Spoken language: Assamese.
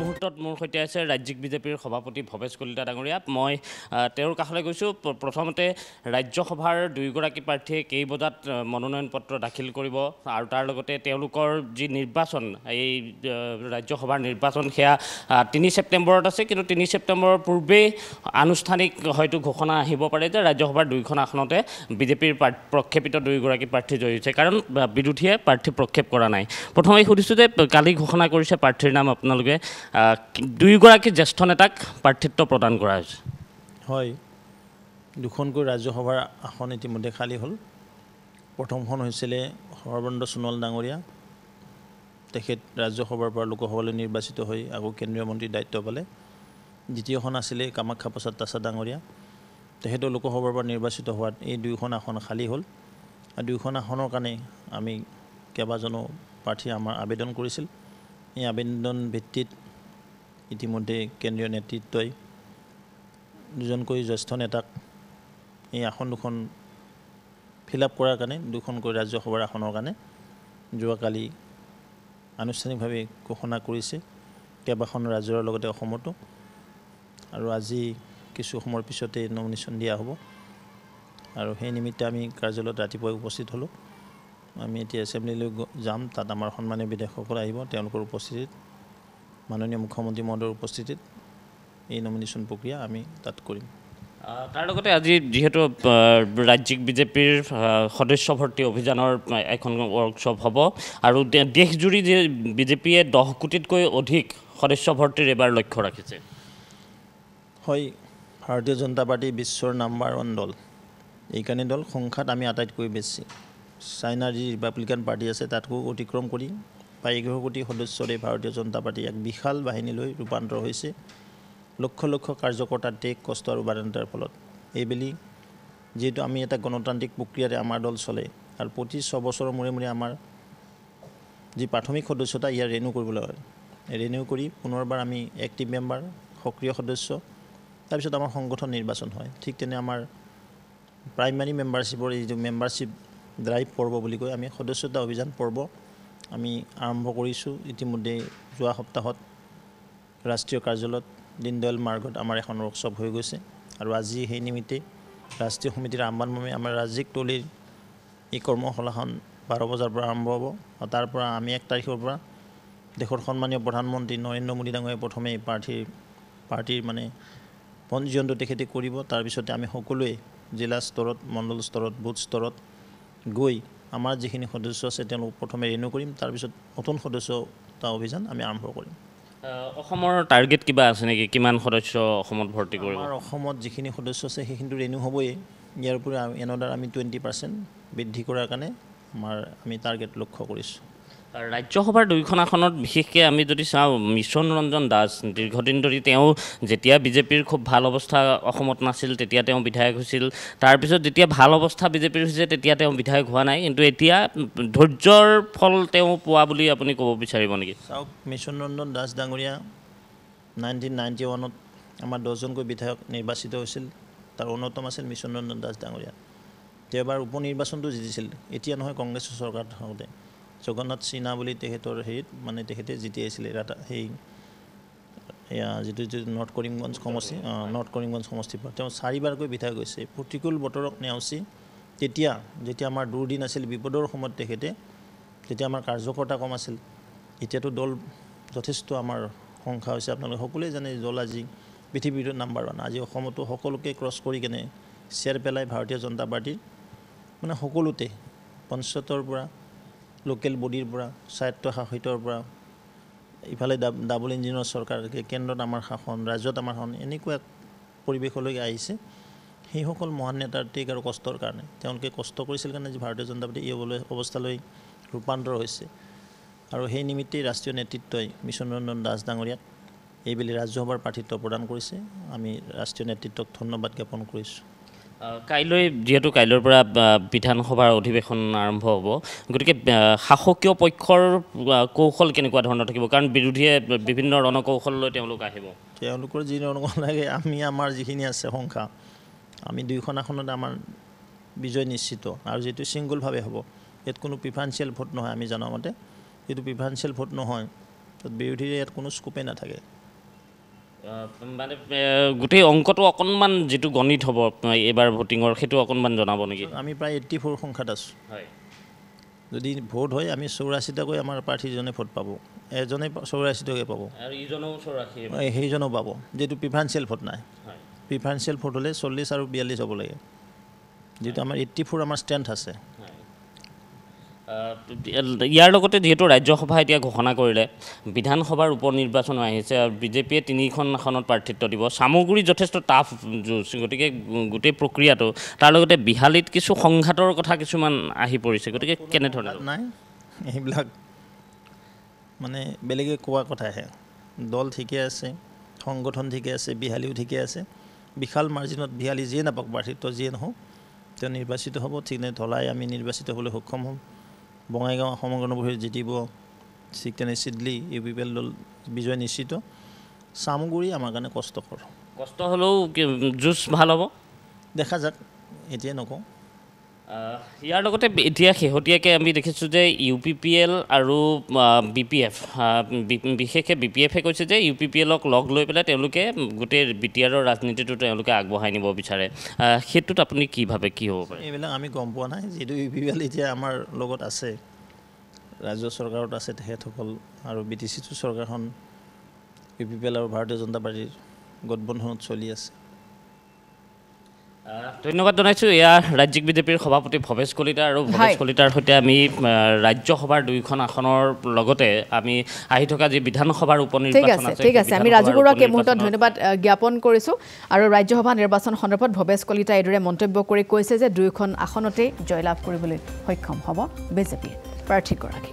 মুহূৰ্তত মোৰ সৈতে আছে ৰাজ্যিক বিজেপিৰ সভাপতি ভৱেশ কলিতা ডাঙৰীয়া মই তেওঁৰ কাষলৈ গৈছোঁ প্ৰথমতে ৰাজ্যসভাৰ দুয়োগৰাকী প্ৰাৰ্থীয়ে কেইবজাত মনোনয়ন পত্ৰ দাখিল কৰিব আৰু তাৰ লগতে তেওঁলোকৰ যি নিৰ্বাচন এই ৰাজ্যসভাৰ নিৰ্বাচন সেয়া তিনি ছেপ্টেম্বৰত আছে কিন্তু তিনি ছেপ্টেম্বৰৰ পূৰ্বেই আনুষ্ঠানিক হয়তো ঘোষণা আহিব পাৰে যে ৰাজ্যসভাৰ দুয়োখন আসনতে বিজেপিৰ প্ৰক্ষেপিত দুয়োগৰাকী প্ৰাৰ্থী জয়ী হৈছে কাৰণ বিৰোধীয়ে প্ৰাৰ্থী প্ৰক্ষেপ কৰা নাই প্ৰথমে সুধিছোঁ যে কালি ঘোষণা কৰিছে প্ৰাৰ্থীৰ নাম আপোনালোকে দুয়োগৰাকী জ্যেষ্ঠ নেতাক প্ৰাৰ্থিত্ব প্ৰদান কৰা হৈছে হয় দুখনকৈ ৰাজ্যসভাৰ আসন ইতিমধ্যে খালী হ'ল প্ৰথমখন হৈছিলে সৰ্বানন্দ সোণোৱাল ডাঙৰীয়া তেখেত ৰাজ্যসভাৰ পৰা লোকসভালৈ নিৰ্বাচিত হৈ আকৌ কেন্দ্ৰীয় মন্ত্ৰীৰ দায়িত্ব পালে দ্বিতীয়খন আছিলে কামাখ্যা প্ৰসাদ তাছা ডাঙৰীয়া তেখেতো লোকসভাৰ পৰা নিৰ্বাচিত হোৱাত এই দুয়োখন আসন খালী হ'ল আৰু দুয়োখন আসনৰ কাৰণে আমি কেইবাজনো প্ৰাৰ্থীয়ে আমাৰ আবেদন কৰিছিল এই আবেদন ভিত্তিত ইতিমধ্যে কেন্দ্ৰীয় নেতৃত্বই দুজনকৈ জ্যেষ্ঠ নেতাক এই আসন দুখন ফিল আপ কৰাৰ কাৰণে দুখনকৈ ৰাজ্যসভাৰ আসনৰ কাৰণে যোৱাকালি আনুষ্ঠানিকভাৱে ঘোষণা কৰিছে কেইবাখনো ৰাজ্যৰ লগতে অসমতো আৰু আজি কিছু সময়ৰ পিছতে নমিনেশ্যন দিয়া হ'ব আৰু সেই নিমিত্তে আমি কাৰ্যালয়ত ৰাতিপুৱাই উপস্থিত হ'লোঁ আমি এতিয়া এছেম্বলিলৈ যাম তাত আমাৰ সন্মানীয় বিধায়কসকল আহিব তেওঁলোকৰ উপস্থিতিত মাননীয় মুখ্যমন্ত্ৰী মহোদয়ৰ উপস্থিতিত এই নমিনেশ্যন প্ৰক্ৰিয়া আমি তাত কৰিম তাৰ লগতে আজি যিহেতু ৰাজ্যিক বিজেপিৰ সদস্য ভৰ্তি অভিযানৰ এখন ৱৰ্কশ্বপ হ'ব আৰু দেশজুৰি যে বিজেপিয়ে দহ কোটিতকৈ অধিক সদস্য ভৰ্তিৰ এইবাৰ লক্ষ্য ৰাখিছে হয় ভাৰতীয় জনতা পাৰ্টি বিশ্বৰ নাম্বাৰ ওৱান দল এইকাৰণে দল সংখ্যাত আমি আটাইতকৈ বেছি চাইনাৰ যি ৰিপাব্লিকান পাৰ্টি আছে তাতকৈ অতিক্ৰম কৰি বাৰীগৃহ কোটি সদস্যৰে ভাৰতীয় জনতা পাৰ্টি এক বিশাল বাহিনীলৈ ৰূপান্তৰ হৈছে লক্ষ লক্ষ কাৰ্যকৰ্তাৰ দেশ কষ্ট আৰু বাধ্যতাৰ ফলত এইবেলি যিহেতু আমি এটা গণতান্ত্ৰিক প্ৰক্ৰিয়াৰে আমাৰ দল চলে আৰু প্ৰতি ছবছৰৰ মূৰে মূৰে আমাৰ যি প্ৰাথমিক সদস্যতা ইয়াৰ ৰেনিউ কৰিবলৈ হয় ৰেনিউ কৰি পুনৰবাৰ আমি এক্টিভ মেম্বাৰ সক্ৰিয় সদস্য তাৰপিছত আমাৰ সংগঠন নিৰ্বাচন হয় ঠিক তেনে আমাৰ প্ৰাইমাৰী মেম্বাৰশ্বিপৰ যিটো মেম্বাৰশ্বিপ ড্ৰাইভ পৰ্ব বুলি কৈ আমি সদস্যতা অভিযান পৰ্ব আমি আৰম্ভ কৰিছোঁ ইতিমধ্যে যোৱা সপ্তাহত ৰাষ্ট্ৰীয় কাৰ্যালয়ত দীনদয়াল মাৰ্গত আমাৰ এখন ৱৰ্কশ্বপ হৈ গৈছে আৰু আজি সেই নিমিত্তে ৰাষ্ট্ৰীয় সমিতিৰ আহ্বান মৰ্মে আমাৰ ৰাজ্যিক টলীৰ এই কৰ্মশালাখন বাৰ বজাৰ পৰা আৰম্ভ হ'ব আৰু তাৰ পৰা আমি এক তাৰিখৰ পৰা দেশৰ সন্মানীয় প্ৰধানমন্ত্ৰী নৰেন্দ্ৰ মোদী ডাঙৰে প্ৰথমে প্ৰাৰ্থীৰ পাৰ্টীৰ মানে পঞ্জীয়নটো তেখেতে কৰিব তাৰপিছতে আমি সকলোৱে জিলা স্তৰত মণ্ডল স্তৰত বুথ স্তৰত গৈ আমাৰ যিখিনি সদস্য আছে তেওঁলোক প্ৰথমে ৰিনিউ কৰিম তাৰপিছত নতুন সদস্য এটা অভিযান আমি আৰম্ভ কৰিম অসমৰ টাৰ্গেট কিবা আছে নেকি কিমান সদস্য অসমত ভৰ্তি কৰিম আমাৰ অসমত যিখিনি সদস্য আছে সেইখিনিতো ৰিনিউ হ'বই ইয়াৰ উপৰিও এনদাৰ আমি টুৱেণ্টি পাৰ্চেণ্ট বৃদ্ধি কৰাৰ কাৰণে আমাৰ আমি টাৰ্গেট লক্ষ্য কৰিছোঁ ৰাজ্যসভাৰ দুয়োখন আসনত বিশেষকৈ আমি যদি চাওঁ মিছন ৰঞ্জন দাস দীৰ্ঘদিন ধৰি তেওঁ যেতিয়া বিজেপিৰ খুব ভাল অৱস্থা অসমত নাছিল তেতিয়া তেওঁ বিধায়ক হৈছিল তাৰপিছত যেতিয়া ভাল অৱস্থা বিজেপিৰ হৈছে তেতিয়া তেওঁ বিধায়ক হোৱা নাই কিন্তু এতিয়া ধৈৰ্যৰ ফল তেওঁ পোৱা বুলি আপুনি ক'ব বিচাৰিব নেকি চাওক মিছন ৰঞ্জন দাস ডাঙৰীয়া নাইনটিন নাইণ্টি ওৱানত আমাৰ দহজনকৈ বিধায়ক নিৰ্বাচিত হৈছিল তাৰ অন্যতম আছিল মিছন ৰঞ্জন দাস ডাঙৰীয়া তেওঁবাৰ উপ নিৰ্বাচনটো জিতিছিল এতিয়া নহয় কংগ্ৰেছৰ চৰকাৰ থাকোঁতে জগন্নাথ সিনহা বুলি তেখেতৰ হেৰিত মানে তেখেতে জিতি আছিলে এটা সেই এয়া যিটো যিটো নৰ্থ কৰিমগঞ্জ সমষ্টি নৰ্থ কৰিমগঞ্জ সমষ্টিৰ পৰা তেওঁ চাৰিবাৰকৈ বিধায়ক হৈছে প্ৰতিকূল বতৰক নেওচি তেতিয়া যেতিয়া আমাৰ দুৰ্দিন আছিল বিপদৰ সময়ত তেখেতে তেতিয়া আমাৰ কাৰ্যকৰ্তা কম আছিল এতিয়াতো দল যথেষ্ট আমাৰ সংখ্যা হৈছে আপোনালোকে সকলোৱে জানে দল আজি পৃথিৱীৰ নাম্বাৰ ওৱান আজি অসমতো সকলোকে ক্ৰছ কৰি কেনে চেৰ পেলাই ভাৰতীয় জনতা পাৰ্টীৰ মানে সকলোতে পঞ্চায়তৰ পৰা লোকেল বডিৰ পৰা শাসিতৰ পৰা ইফালে ডা ডাবল ইঞ্জিনৰ চৰকাৰ কেন্দ্ৰত আমাৰ শাসন ৰাজ্যত আমাৰ শাসন এনেকুৱা পৰিৱেশলৈকে আহিছে সেইসকল মহান নেতাৰ্থিক আৰু কষ্টৰ কাৰণে তেওঁলোকে কষ্ট কৰিছিল কাৰণে আজি ভাৰতীয় জনতা পাৰ্টি এই অৱস্থালৈ ৰূপান্তৰ হৈছে আৰু সেই নিমিত্তেই ৰাষ্ট্ৰীয় নেতৃত্বই মিছন ৰঞ্জন দাস ডাঙৰীয়াক এইবেলি ৰাজ্যসভাৰ প্ৰাৰ্থিত্ব প্ৰদান কৰিছে আমি ৰাষ্ট্ৰীয় নেতৃত্বক ধন্যবাদ জ্ঞাপন কৰিছোঁ কাইলৈ যিহেতু কাইলৈৰ পৰা বিধানসভাৰ অধিৱেশন আৰম্ভ হ'ব গতিকে শাসকীয় পক্ষৰ কৌশল কেনেকুৱা ধৰণৰ থাকিব কাৰণ বিৰোধীয়ে বিভিন্ন ৰণকৌশললৈ তেওঁলোক আহিব তেওঁলোকৰ যি ৰণকৌশল লাগে আমি আমাৰ যিখিনি আছে সংখ্যা আমি দুইখন আসনত আমাৰ বিজয় নিশ্চিত আৰু যিটো ছিংগুলভাৱে হ'ব ইয়াত কোনো প্ৰিফাৰেঞ্চিয়েল ভোট নহয় আমি জনামতে যিটো প্ৰিফাৰেঞ্চিয়েল ভোট নহয় তাত বিৰোধীৰে ইয়াত কোনো স্কোপেই নাথাকে মানে গোটেই অংকটো অকণমান যিটো গণিত হ'ব এইবাৰ ভোটিঙৰ সেইটো অকণমান জনাব নেকি আমি প্ৰায় এইট্টি ফ'ৰ সংখ্যাত আছোঁ হয় যদি ভোট হয় আমি চৌৰাশীটাকৈ আমাৰ প্ৰাৰ্থীজনে ভোট পাব এজনে চৌৰাশীটাকৈ পাব চৌৰাশী সেইজনেও পাব যিটো প্ৰিফাৰেঞ্চিয়েল ভোট নাই প্ৰিফাৰেঞ্চিয়েল ভোট হ'লে চল্লিছ আৰু বিয়াল্লিছ হ'ব লাগে যিটো আমাৰ এইট্টি ফ'ৰ আমাৰ ষ্ট্ৰেংথ আছে ইয়াৰ লগতে যিহেতু ৰাজ্যসভাই এতিয়া ঘোষণা কৰিলে বিধানসভাৰ উপ নিৰ্বাচনো আহিছে আৰু বিজেপিয়ে তিনিখন আসনত প্ৰাৰ্থিত্ব দিব চামগুৰি যথেষ্ট টাফ যুঁজ গতিকে গোটেই প্ৰক্ৰিয়াটো তাৰ লগতে বিহালীত কিছু সংঘাতৰ কথা কিছুমান আহি পৰিছে গতিকে কেনেধৰণে নাই এইবিলাক মানে বেলেগে কোৱা কথাহে দল ঠিকে আছে সংগঠন ঠিকে আছে বিহালীও ঠিকে আছে বিশাল মাৰ্জিনত বিহালী যিয়ে নাপাওক প্ৰাৰ্থিত্ব যিয়ে নহওক তেওঁ নিৰ্বাচিত হ'ব ঠিক নে ঢলাই আমি নিৰ্বাচিত হ'বলৈ সক্ষম হ'ম বঙাইগাঁও অসম গণপৰিষদ জিতিব ঠিক তেনে চিডলি ইউ পি পি এল দল বিজয় নিশ্চিত চামগুৰি আমাৰ কাৰণে কষ্টকৰ কষ্ট হ'লেও যুঁজ ভাল হ'ব দেখা যাক এতিয়াই নকওঁ ইয়াৰ লগতে এতিয়া শেহতীয়াকৈ আমি দেখিছোঁ যে ইউ পি পি এল আৰু বি পি এফ বিশেষকৈ বি পি এফে কৈছে যে ইউ পি পি এলক লগ লৈ পেলাই তেওঁলোকে গোটেই বি টি আৰৰ ৰাজনীতিটো তেওঁলোকে আগবঢ়াই নিব বিচাৰে সেইটোত আপুনি কি ভাবে কি হ'ব পাৰে এইবিলাক আমি গম পোৱা নাই যিহেতু ইউ পি পি এল এতিয়া আমাৰ লগত আছে ৰাজ্য চৰকাৰত আছে তেখেতসকল আৰু বি টি চিটো চৰকাৰখন ইউ পি পি এল আৰু ভাৰতীয় জনতা পাৰ্টীৰ গঠবন্ধনত চলি আছে ধন্যবাদ জনাইছোঁ এয়া ৰাজ্যিক বিজেপিৰ সভাপতি ভৱেশ কলিতা আৰু ভৱেশ কলিতাৰ সৈতে আমি ৰাজ্যসভাৰ দুয়োখন আসনৰ লগতে আমি আহি থকা যি বিধানসভাৰ উপনিৰ্বাচন ঠিক আছে আমি ৰাজু বৰুৱাক এই মুহূৰ্তত ধন্যবাদ জ্ঞাপন কৰিছোঁ আৰু ৰাজ্যসভা নিৰ্বাচন সন্দৰ্ভত ভৱেশ কলিতা এইদৰে মন্তব্য কৰি কৈছে যে দুয়োখন আসনতেই জয়লাভ কৰিবলৈ সক্ষম হ'ব বিজেপিৰ প্ৰাৰ্থীগৰাকী